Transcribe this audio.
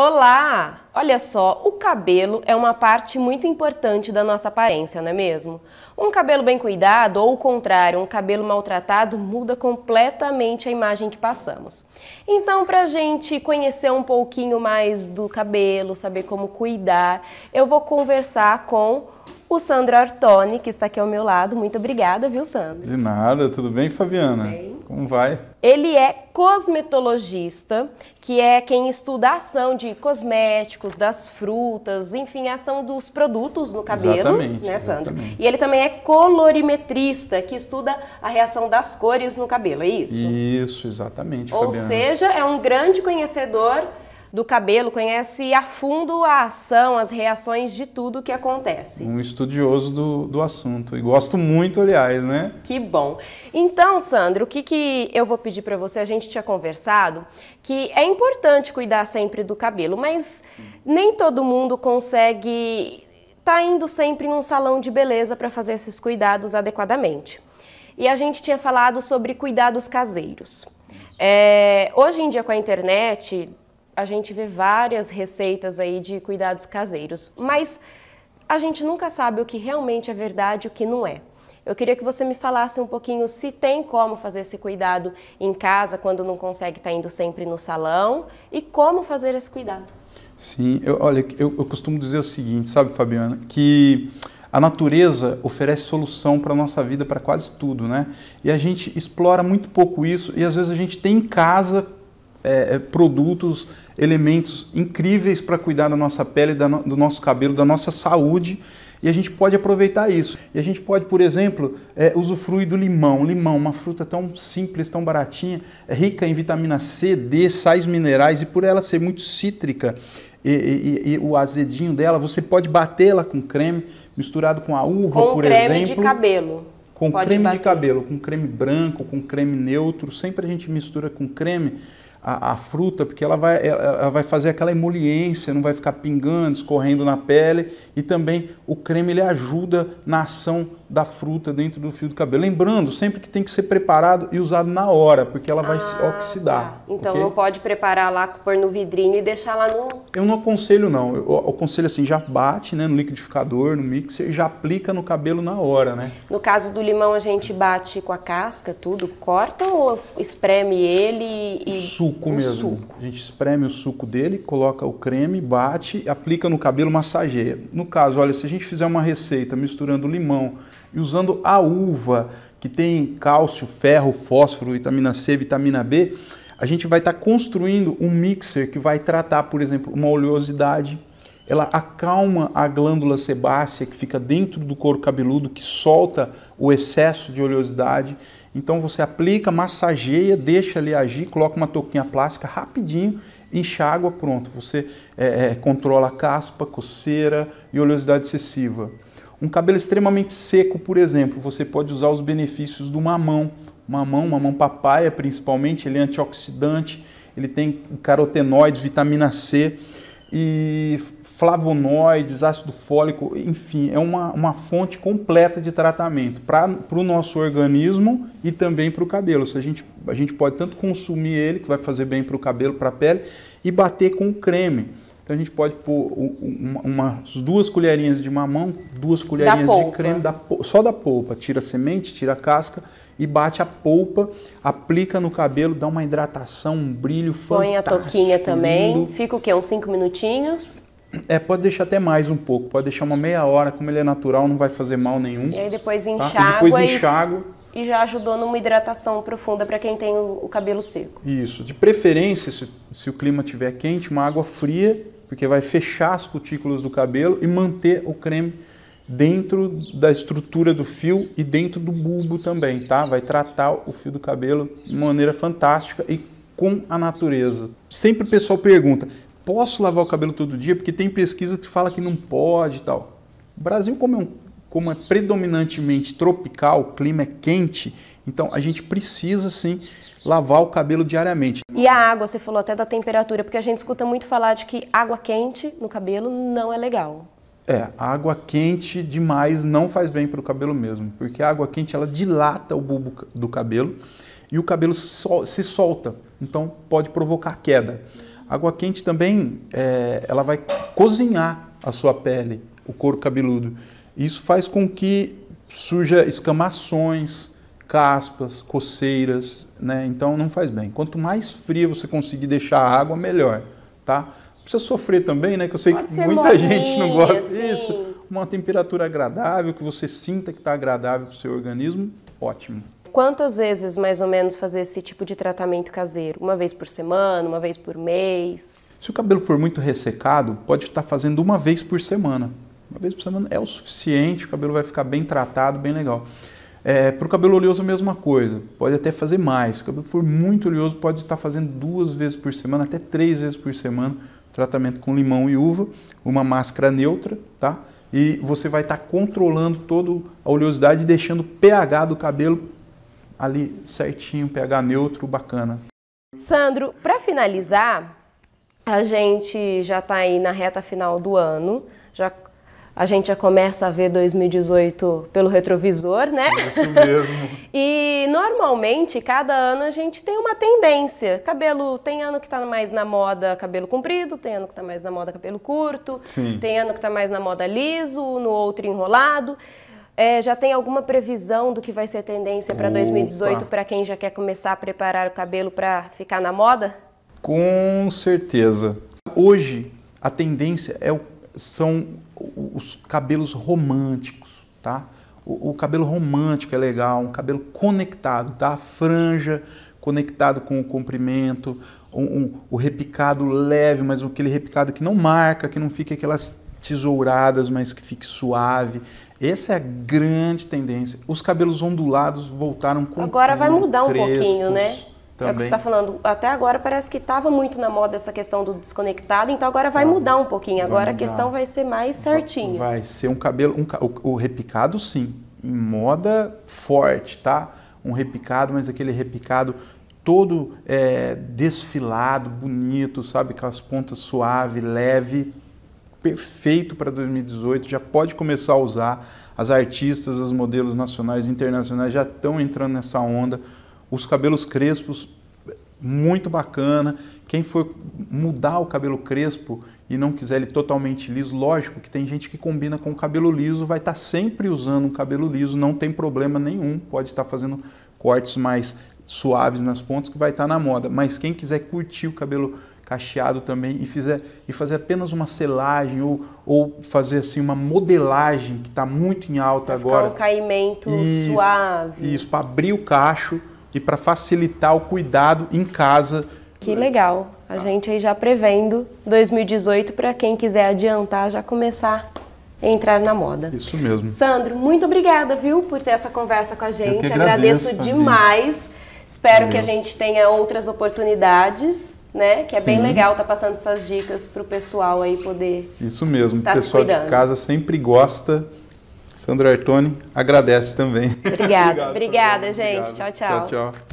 Olá! Olha só, o cabelo é uma parte muito importante da nossa aparência, não é mesmo? Um cabelo bem cuidado ou o contrário, um cabelo maltratado muda completamente a imagem que passamos. Então, para a gente conhecer um pouquinho mais do cabelo, saber como cuidar, eu vou conversar com o Sandro Artoni, que está aqui ao meu lado. Muito obrigada, viu, Sandro? De nada, tudo bem, Fabiana? Tudo bem. Como vai? Ele é cosmetologista, que é quem estuda a ação de cosméticos, das frutas, enfim, a ação dos produtos no cabelo, exatamente, né, Sandro? Exatamente. E ele também é colorimetrista, que estuda a reação das cores no cabelo, é isso? Isso, exatamente. Ou Fabiana. seja, é um grande conhecedor do cabelo, conhece a fundo a ação, as reações de tudo que acontece. Um estudioso do, do assunto e gosto muito, aliás, né? Que bom. Então, Sandro, o que, que eu vou pedir para você? A gente tinha conversado que é importante cuidar sempre do cabelo, mas nem todo mundo consegue estar tá indo sempre em um salão de beleza para fazer esses cuidados adequadamente. E a gente tinha falado sobre cuidados caseiros. É, hoje em dia, com a internet, a gente vê várias receitas aí de cuidados caseiros, mas a gente nunca sabe o que realmente é verdade e o que não é. Eu queria que você me falasse um pouquinho se tem como fazer esse cuidado em casa quando não consegue estar tá indo sempre no salão e como fazer esse cuidado. Sim, eu, olha, eu, eu costumo dizer o seguinte, sabe, Fabiana, que a natureza oferece solução para a nossa vida, para quase tudo, né? E a gente explora muito pouco isso e às vezes a gente tem em casa é, é, produtos, elementos incríveis para cuidar da nossa pele, da no, do nosso cabelo, da nossa saúde. E a gente pode aproveitar isso. E a gente pode, por exemplo, é, usufruir do limão. Limão, uma fruta tão simples, tão baratinha, é rica em vitamina C, D, sais minerais, e por ela ser muito cítrica e, e, e o azedinho dela, você pode batê-la com creme, misturado com a uva, com por exemplo. Com creme de cabelo. Com pode creme bater. de cabelo, com creme branco, com creme neutro. Sempre a gente mistura com creme a, a fruta, porque ela vai, ela vai fazer aquela emoliência, não vai ficar pingando, escorrendo na pele. E também o creme ele ajuda na ação da fruta dentro do fio do cabelo. Lembrando, sempre que tem que ser preparado e usado na hora, porque ela vai se ah, oxidar. Tá. Então okay? não pode preparar lá, pôr no vidrinho e deixar lá no... Eu não aconselho não. Eu, aconselho assim, já bate né, no liquidificador, no mixer, e já aplica no cabelo na hora, né? No caso do limão, a gente bate com a casca, tudo, corta ou espreme ele e... O suco mesmo. Suco. A gente espreme o suco dele, coloca o creme, bate, aplica no cabelo, massageia. No caso, olha, se a gente fizer uma receita misturando limão e usando a uva, que tem cálcio, ferro, fósforo, vitamina C, vitamina B, a gente vai estar tá construindo um mixer que vai tratar, por exemplo, uma oleosidade. Ela acalma a glândula sebácea que fica dentro do couro cabeludo, que solta o excesso de oleosidade. Então você aplica, massageia, deixa ali agir, coloca uma touquinha plástica rapidinho, enxágua, pronto. Você é, é, controla a caspa, coceira e oleosidade excessiva. Um cabelo extremamente seco, por exemplo, você pode usar os benefícios do mamão. Mamão, mamão papaya principalmente, ele é antioxidante, ele tem carotenoides, vitamina C e flavonoides, ácido fólico, enfim, é uma, uma fonte completa de tratamento para o nosso organismo e também para o cabelo. Se a, gente, a gente pode tanto consumir ele, que vai fazer bem para o cabelo, para a pele, e bater com o creme. Então a gente pode pôr umas uma, duas colherinhas de mamão, duas colherinhas de creme, da, só da polpa. Tira a semente, tira a casca e bate a polpa, aplica no cabelo, dá uma hidratação, um brilho Põe fantástico. Põe a toquinha também. Lindo. Fica o quê? Uns cinco minutinhos? É, pode deixar até mais um pouco, pode deixar uma meia hora, como ele é natural, não vai fazer mal nenhum. E aí depois enxágua. Tá? E depois enxágua. E, e já ajudou numa hidratação profunda para quem tem o, o, cabelo seco. Isso, de preferência, se, se o clima estiver quente, uma água fria porque vai fechar as cutículas do cabelo e manter o creme dentro da estrutura do fio e dentro do bulbo também, tá? Vai tratar o fio do cabelo de maneira fantástica e com a natureza. Sempre o pessoal pergunta: "Posso lavar o cabelo todo dia?" Porque tem pesquisa que fala que não pode, e tal. O Brasil como é, um, como é predominantemente tropical, o clima é quente, então a gente precisa sim lavar o cabelo diariamente. E a água, você falou até da temperatura, porque a gente escuta muito falar de que água quente no cabelo não é legal. É, água quente demais não faz bem para o cabelo mesmo, porque a água quente ela dilata o bulbo do cabelo e o cabelo sol se solta, então pode provocar queda. água quente também é, ela vai cozinhar a sua pele, o couro cabeludo. Isso faz com que surja escamações, caspas, coceiras, né? Então não faz bem. Quanto mais fria você conseguir deixar a água, melhor, tá? Precisa sofrer também, né? Que eu sei Pode que muita gente não gosta assim. disso. Uma temperatura agradável, que você sinta que está agradável para o seu organismo, ótimo. Quantas vezes, mais ou menos, fazer esse tipo de tratamento caseiro? Uma vez por semana, uma vez por mês? Se o cabelo for muito ressecado, pode estar tá fazendo uma vez por semana. Uma vez por semana é o suficiente, o cabelo vai ficar bem tratado, bem legal. É, para o cabelo oleoso a mesma coisa, pode até fazer mais. Se o cabelo for muito oleoso, pode estar fazendo duas vezes por semana, até três vezes por semana, tratamento com limão e uva, uma máscara neutra, tá? E você vai estar controlando toda a oleosidade, deixando o pH do cabelo ali certinho, pH neutro, bacana. Sandro, para finalizar, a gente já está aí na reta final do ano, já a gente já começa a ver 2018 pelo retrovisor, né? Isso mesmo. e normalmente, cada ano a gente tem uma tendência. Cabelo, tem ano que tá mais na moda cabelo comprido, tem ano que tá mais na moda cabelo curto, Sim. tem ano que tá mais na moda liso, no outro enrolado. É, já tem alguma previsão do que vai ser tendência para 2018 para quem já quer começar a preparar o cabelo para ficar na moda? Com certeza. Hoje a tendência é o, são os cabelos românticos, tá? O, o, cabelo romântico é legal, um cabelo conectado, tá? A franja conectado com o comprimento, um, um, o repicado leve, mas aquele repicado que não marca, que não fica aquelas tesouradas, mas que fique suave. Essa é a grande tendência. Os cabelos ondulados voltaram com Agora vai mudar um crespos. pouquinho, né? Também. É o que você está falando. Até agora parece que estava muito na moda essa questão do desconectado, então agora vai tá. mudar um pouquinho. Agora a questão vai ser mais certinho. Vai ser um cabelo. Um, o, o repicado, sim. Em moda forte, tá? Um repicado, mas aquele repicado todo é, desfilado, bonito, sabe? Com as pontas suave, leve, perfeito para 2018. Já pode começar a usar. As artistas, as modelos nacionais e internacionais já estão entrando nessa onda os cabelos crespos, muito bacana. Quem for mudar o cabelo crespo e não quiser ele totalmente liso, lógico que tem gente que combina com o cabelo liso, vai estar tá sempre usando um cabelo liso, não tem problema nenhum, pode estar tá fazendo cortes mais suaves nas pontas que vai estar tá na moda. Mas quem quiser curtir o cabelo cacheado também e, fizer, e fazer apenas uma selagem ou, ou fazer assim uma modelagem que está muito em alta pra agora. Ficar um caimento isso, suave. Isso, para abrir o cacho e para facilitar o cuidado em casa. Que legal. A ah. gente aí já prevendo 2018 para quem quiser adiantar já começar a entrar na moda. Isso mesmo. Sandro, muito obrigada, viu, por ter essa conversa com a gente. agradeço, agradeço demais. Espero Valeu. que a gente tenha outras oportunidades. Né? Que é Sim. bem legal estar tá passando essas dicas para o pessoal aí poder. Isso mesmo, tá o pessoal de casa sempre gosta Sandro Artoni agradece também. Obrigada, obrigada, gente. Obrigado. tchau, tchau. tchau, tchau.